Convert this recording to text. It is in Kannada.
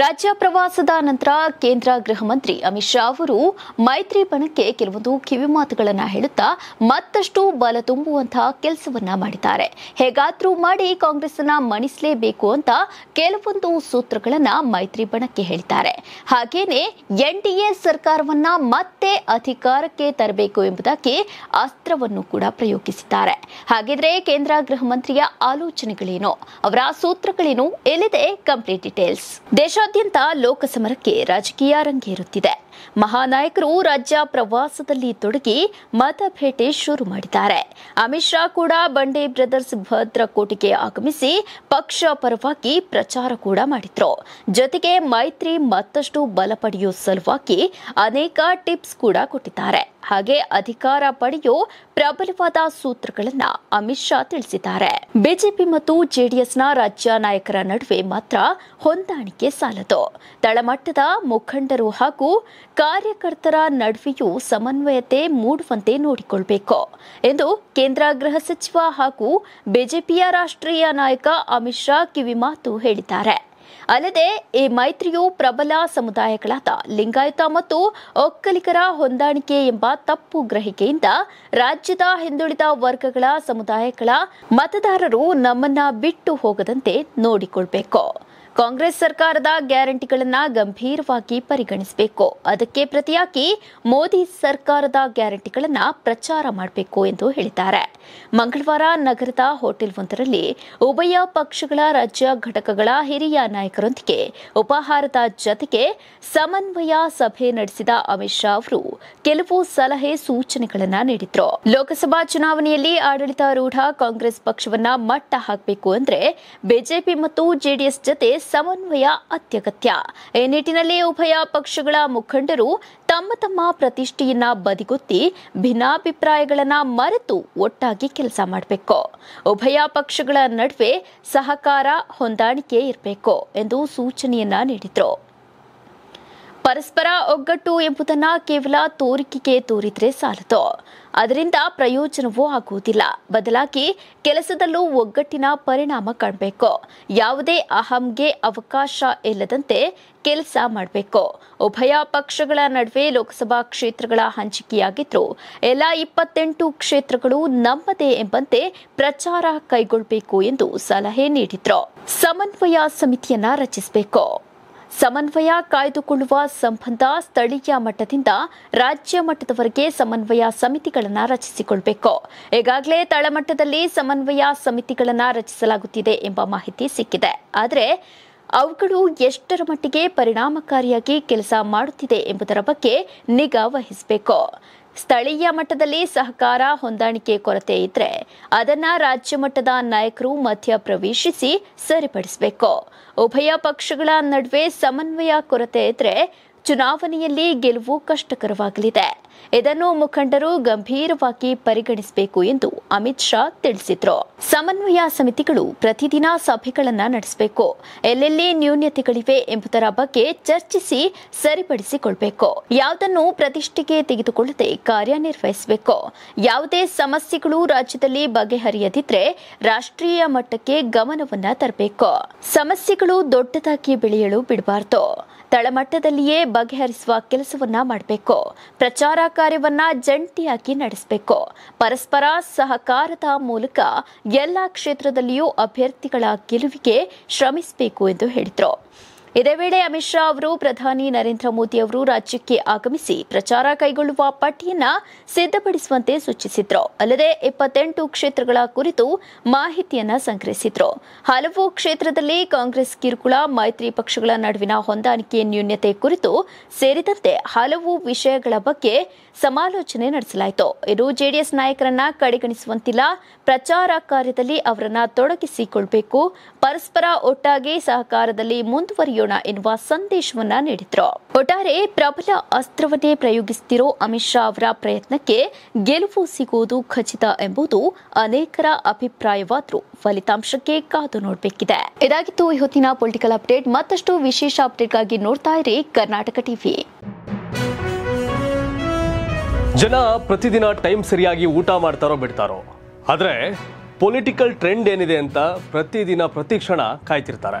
ರಾಜ್ಯ ಪ್ರವಾಸದ ನಂತರ ಕೇಂದ್ರ ಗೃಹ ಮಂತ್ರಿ ಅಮಿತ್ ಶಾ ಅವರು ಮೈತ್ರಿ ಬಣಕ್ಕೆ ಕೆಲವೊಂದು ಕಿವಿಮಾತುಗಳನ್ನು ಹೇಳುತ್ತಾ ಮತ್ತಷ್ಟು ಬಲ ತುಂಬುವಂತಹ ಕೆಲಸವನ್ನ ಮಾಡಿದ್ದಾರೆ ಹೇಗಾದ್ರೂ ಮಾಡಿ ಕಾಂಗ್ರೆಸ್ನ ಮಣಿಸಲೇಬೇಕು ಅಂತ ಕೆಲವೊಂದು ಸೂತ್ರಗಳನ್ನು ಮೈತ್ರಿ ಬಣಕ್ಕೆ ಹೇಳಿದ್ದಾರೆ ಹಾಗೇನೆ ಎನ್ಡಿಎ ಸರ್ಕಾರವನ್ನ ಮತ್ತೆ ಅಧಿಕಾರಕ್ಕೆ ತರಬೇಕು ಎಂಬುದಕ್ಕೆ ಅಸ್ತ್ರವನ್ನು ಕೂಡ ಪ್ರಯೋಗಿಸಿದ್ದಾರೆ ಹಾಗಿದ್ರೆ ಕೇಂದ್ರ ಗೃಹ ಮಂತ್ರಿಯ ಆಲೋಚನೆಗಳೇನು ಅವರ ಸೂತ್ರಗಳೇನು ಎಲ್ಲಿದೆ ಕಂಪ್ಲೀಟ್ ಡೀಟೇಲ್ಸ್ ದೇಶಾದ್ಯಂತ ಲೋಕಸಮರಕ್ಕೆ ರಾಜಕೀಯ ರಂಗೇರುತ್ತಿದೆ ಮಹಾನಾಯಕರು ರಾಜ್ಯ ಪ್ರವಾಸದಲ್ಲಿ ತೊಡಗಿ ಮತಭೇಟೆ ಶುರು ಮಾಡಿದ್ದಾರೆ ಅಮಿತ್ ಶಾ ಕೂಡ ಬಂಡೆ ಬ್ರದರ್ಸ್ ಭದ್ರಕೋಟಿಗೆ ಆಗಮಿಸಿ ಪಕ್ಷ ಪರವಾಗಿ ಪ್ರಚಾರ ಕೂಡ ಮಾಡಿದ್ರು ಜೊತೆಗೆ ಮೈತ್ರಿ ಮತ್ತಷ್ಟು ಬಲ ಪಡೆಯೋ ಸಲುವಾಗಿ ಅನೇಕ ಟಿಪ್ಸ್ ಕೂಡ ಕೊಟ್ಟಿದ್ದಾರೆ ಹಾಗೆ ಅಧಿಕಾರ ಪಡೆಯೋ ಪ್ರಬಲವಾದ ಸೂತ್ರಗಳನ್ನ ಅಮಿತ್ ಶಾ ತಿಳಿಸಿದ್ದಾರೆ ಬಿಜೆಪಿ ಮತ್ತು ಜೆಡಿಎಸ್ನ ರಾಜ್ಯ ನಾಯಕರ ನಡುವೆ ಮಾತ್ರ ಹೊಂದಾಣಿಕೆ ಸಾಲದು ತಳಮಟ್ಟದ ಮುಖಂಡರು ಹಾಗೂ ಕಾರ್ಯಕರ್ತರ ನಡುವೆಯೂ ಸಮನ್ವಯತೆ ಮೂಡುವಂತೆ ನೋಡಿಕೊಳ್ಳಬೇಕು ಎಂದು ಕೇಂದ್ರ ಗೃಹ ಸಚಿವ ಹಾಗೂ ಬಿಜೆಪಿಯ ರಾಷ್ಟ್ರೀಯ ನಾಯಕ ಅಮಿತ್ ಶಾ ಕಿವಿಮಾತು ಹೇಳಿದ್ದಾರೆ ಅಲ್ಲದೆ ಈ ಮೈತ್ರಿಯು ಪ್ರಬಲ ಸಮುದಾಯಗಳಾದ ಲಿಂಗಾಯತ ಮತ್ತು ಒಕ್ಕಲಿಗರ ಹೊಂದಾಣಿಕೆ ಎಂಬ ತಪ್ಪು ಗ್ರಹಿಕೆಯಿಂದ ರಾಜ್ಯದ ಹಿಂದುಳಿದ ವರ್ಗಗಳ ಸಮುದಾಯಗಳ ಮತದಾರರು ನಮ್ಮನ್ನ ಬಿಟ್ಟು ಹೋಗದಂತೆ ನೋಡಿಕೊಳ್ಬೇಕು ಕಾಂಗ್ರೆಸ್ ಸರ್ಕಾರದ ಗ್ಯಾರಂಟಿಗಳನ್ನು ಗಂಭೀರವಾಗಿ ಪರಿಗಣಿಸಬೇಕು ಅದಕ್ಕೆ ಪ್ರತಿಯಾಗಿ ಮೋದಿ ಸರ್ಕಾರದ ಗ್ಯಾರಂಟಿಗಳನ್ನು ಪ್ರಚಾರ ಮಾಡಬೇಕು ಎಂದು ಹೇಳಿದ್ದಾರೆ ಮಂಗಳವಾರ ನಗರದ ಹೋಟೆಲ್ ಒಂದರಲ್ಲಿ ಉಭಯ ಪಕ್ಷಗಳ ರಾಜ್ಯ ಘಟಕಗಳ ಹಿರಿಯ ನಾಯಕರೊಂದಿಗೆ ಉಪಾಹಾರದ ಜತೆಗೆ ಸಮನ್ವಯ ಸಭೆ ನಡೆಸಿದ ಅಮಿತ್ ಶಾ ಅವರು ಕೆಲವು ಸಲಹೆ ಸೂಚನೆಗಳನ್ನು ನೀಡಿದ್ರು ಲೋಕಸಭಾ ಚುನಾವಣೆಯಲ್ಲಿ ಆಡಳಿತಾರೂಢ ಕಾಂಗ್ರೆಸ್ ಪಕ್ಷವನ್ನ ಮಟ್ಟ ಹಾಕಬೇಕು ಅಂದರೆ ಬಿಜೆಪಿ ಮತ್ತು ಜೆಡಿಎಸ್ ಜತೆ ಸಮನ್ವಯ ಅತ್ಯಗತ್ಯ ಈ ನಿಟ್ಟಿನಲ್ಲಿ ಉಭಯ ಪಕ್ಷಗಳ ಮುಖಂಡರು ತಮ್ಮ ತಮ್ಮ ಪ್ರತಿಷ್ಠೆಯನ್ನ ಬದಿಗೊತ್ತಿ ಭಿನ್ನಾಭಿಪ್ರಾಯಗಳನ್ನ ಮರೆತು ಒಟ್ಟಾಗಿ ಕೆಲಸ ಮಾಡಬೇಕು ಉಭಯ ಪಕ್ಷಗಳ ನಡುವೆ ಸಹಕಾರ ಹೊಂದಾಣಿಕೆ ಇರಬೇಕು ಎಂದು ಸೂಚನೆಯನ್ನ ನೀಡಿದರು ಪರಸ್ಪರ ಒಗ್ಗಟ್ಟು ಎಂಬುದನ್ನು ಕೇವಲ ತೋರಿಕೆಗೆ ತೋರಿದ್ರೆ ಸಾಲದು ಅದರಿಂದ ಪ್ರಯೋಜನವೂ ಆಗುವುದಿಲ್ಲ ಬದಲಾಗಿ ಕೆಲಸದಲ್ಲೂ ಒಗ್ಗಟ್ಟಿನ ಪರಿಣಾಮ ಕಾಣಬೇಕು ಯಾವುದೇ ಅಹಂಗೆ ಅವಕಾಶ ಇಲ್ಲದಂತೆ ಕೆಲಸ ಮಾಡಬೇಕು ಉಭಯ ಪಕ್ಷಗಳ ನಡುವೆ ಲೋಕಸಭಾ ಕ್ಷೇತ್ರಗಳ ಹಂಚಿಕೆಯಾಗಿದ್ರು ಎಲ್ಲ ಇಪ್ಪತ್ತೆಂಟು ಕ್ಷೇತ್ರಗಳು ನಮ್ಮದೇ ಎಂಬಂತೆ ಪ್ರಚಾರ ಕೈಗೊಳ್ಳಬೇಕು ಎಂದು ಸಲಹೆ ನೀಡಿದ್ರು ಸಮನ್ವಯ ಸಮಿತಿಯನ್ನ ರಚಿಸಬೇಕು ಸಮನ್ವಯ ಕಾಯ್ದುಕೊಳ್ಳುವ ಸಂಬಂಧ ಸ್ಥಳೀಯ ಮಟ್ಟದಿಂದ ರಾಜ್ಯ ಮಟ್ಟದವರೆಗೆ ಸಮನ್ವಯ ಸಮಿತಿಗಳನ್ನು ರಚಿಸಿಕೊಳ್ಳಬೇಕು ಈಗಾಗಲೇ ತಳಮಟ್ಟದಲ್ಲಿ ಸಮನ್ವಯ ಸಮಿತಿಗಳನ್ನು ರಚಿಸಲಾಗುತ್ತಿದೆ ಎಂಬ ಮಾಹಿತಿ ಸಿಕ್ಕಿದೆ ಆದರೆ ಅವುಗಳು ಎಷ್ಟರ ಮಟ್ಟಿಗೆ ಪರಿಣಾಮಕಾರಿಯಾಗಿ ಕೆಲಸ ಮಾಡುತ್ತಿದೆ ಎಂಬುದರ ಬಗ್ಗೆ ನಿಗಾ ವಹಿಸಬೇಕು ಸ್ಥಳೀಯ ಮಟ್ಟದಲ್ಲಿ ಸಹಕಾರ ಹೊಂದಾಣಿಕೆ ಕೊರತೆ ಇದ್ರೆ ಅದನ್ನ ರಾಜ್ಯ ಮಟ್ಟದ ನಾಯಕರು ಪ್ರವೇಶಿಸಿ ಸರಿಪಡಿಸಬೇಕು ಉಭಯ ಪಕ್ಷಗಳ ನಡುವೆ ಸಮನ್ವಯ ಕೊರತೆ ಇದ್ರೆ ಚುನಾವಣೆಯಲ್ಲಿ ಗೆಲುವು ಕಷ್ಟಕರವಾಗಲಿದೆ ಇದನ್ನು ಮುಖಂಡರು ಗಂಭೀರವಾಗಿ ಪರಿಗಣಿಸಬೇಕು ಎಂದು ಅಮಿತ್ ಶಾ ತಿಳಿಸಿದರು ಸಮನ್ವಯ ಸಮಿತಿಗಳು ಪ್ರತಿದಿನ ಸಭೆಗಳನ್ನು ನಡೆಸಬೇಕು ಎಲ್ಲೆಲ್ಲಿ ನ್ಯೂನ್ಯತೆಗಳಿವೆ ಎಂಬುದರ ಬಗ್ಗೆ ಚರ್ಚಿಸಿ ಸರಿಪಡಿಸಿಕೊಳ್ಳಬೇಕು ಯಾವುದನ್ನು ಪ್ರತಿಷ್ಠೆಗೆ ತೆಗೆದುಕೊಳ್ಳದೆ ಕಾರ್ಯನಿರ್ವಹಿಸಬೇಕು ಯಾವುದೇ ಸಮಸ್ಯೆಗಳು ರಾಜ್ಯದಲ್ಲಿ ಬಗೆಹರಿಯದಿದ್ರೆ ರಾಷ್ಟ್ರೀಯ ಮಟ್ಟಕ್ಕೆ ಗಮನವನ್ನ ತರಬೇಕು ಸಮಸ್ಯೆಗಳು ದೊಡ್ಡದಾಗಿ ಬೆಳೆಯಲು ಬಿಡಬಾರದು ತಳಮಟ್ಟದಲ್ಲಿಯೇ ಬಗೆಹರಿಸುವ ಕೆಲಸವನ್ನ ಮಾಡಬೇಕು ಪ್ರಚಾರ ಕಾರ್ಯವನ್ನ ಜಂಟಿಯಾಗಿ ನಡೆಸಬೇಕು ಪರಸ್ಪರ ಸಹಕಾರದ ಮೂಲಕ ಎಲ್ಲಾ ಕ್ಷೇತ್ರದಲ್ಲಿಯೂ ಅಭ್ಯರ್ಥಿಗಳ ಗೆಲುವಿಗೆ ಶ್ರಮಿಸಬೇಕು ಎಂದು ಹೇಳಿದರು ಇದೇ ವೇಳೆ ಅಮಿತ್ ಶಾ ಅವರು ಪ್ರಧಾನಿ ನರೇಂದ್ರ ಮೋದಿ ಅವರು ರಾಜ್ಯಕ್ಕೆ ಆಗಮಿಸಿ ಪ್ರಚಾರ ಕೈಗೊಳ್ಳುವ ಪಟ್ಟಿಯನ್ನ ಸಿದ್ಧಪಡಿಸುವಂತೆ ಸೂಚಿಸಿದ್ರು ಅಲ್ಲದೆ ಇಪ್ಪತ್ತೆಂಟು ಕ್ಷೇತ್ರಗಳ ಕುರಿತು ಮಾಹಿತಿಯನ್ನ ಸಂಗ್ರಹಿಸಿದ್ರು ಹಲವು ಕ್ಷೇತ್ರದಲ್ಲಿ ಕಾಂಗ್ರೆಸ್ ಕಿರುಕುಳ ಮೈತ್ರಿ ಪಕ್ಷಗಳ ನಡುವಿನ ಹೊಂದಾಣಿಕೆ ನ್ಯೂನ್ಯತೆ ಕುರಿತು ಸೇರಿದಂತೆ ಹಲವು ವಿಷಯಗಳ ಬಗ್ಗೆ ಸಮಾಲೋಚನೆ ನಡೆಸಲಾಯಿತು ಇದು ಜೆಡಿಎಸ್ ನಾಯಕರನ್ನ ಕಡೆಗಣಿಸುವಂತಿಲ್ಲ ಪ್ರಚಾರ ಕಾರ್ಯದಲ್ಲಿ ಅವರನ್ನ ತೊಡಗಿಸಿಕೊಳ್ಬೇಕು ಪರಸ್ಪರ ಒಟ್ಟಾಗಿ ಸಹಕಾರದಲ್ಲಿ ಮುಂದುವರಿಯೋಣ ಮಾಡೋಣ ಎನ್ನುವ ಸಂದೇಶವನ್ನ ನೀಡಿದ್ರು ಒಟ್ಟಾರೆ ಪ್ರಬಲ ಅಸ್ತ್ರವನ್ನೇ ಪ್ರಯೋಗಿಸುತ್ತಿರೋ ಅಮಿತ್ ಶಾ ಅವರ ಪ್ರಯತ್ನಕ್ಕೆ ಗೆಲುವು ಸಿಗುವುದು ಖಚಿತ ಎಂಬುದು ಅನೇಕರ ಅಭಿಪ್ರಾಯವಾದರೂ ಫಲಿತಾಂಶಕ್ಕೆ ಕಾದು ನೋಡಬೇಕಿದೆ ಇದಾಗಿತ್ತು ಇವತ್ತಿನ ಪೊಲಿಟಿಕಲ್ ಅಪ್ಡೇಟ್ ಮತ್ತಷ್ಟು ವಿಶೇಷ ಅಪ್ಡೇಟ್ಗಾಗಿ ನೋಡ್ತಾ ಇರಿ ಕರ್ನಾಟಕ ಟಿವಿ ಜನ ಪ್ರತಿದಿನ ಟೈಮ್ ಸರಿಯಾಗಿ ಊಟ ಮಾಡ್ತಾರೋ ಬಿಡ್ತಾರೋ ಆದರೆ ಪೊಲಿಟಿಕಲ್ ಟ್ರೆಂಡ್ ಏನಿದೆ ಅಂತ ಪ್ರತಿದಿನ ಪ್ರತಿ ಕ್ಷಣ ಕಾಯ್ತಿರ್ತಾರೆ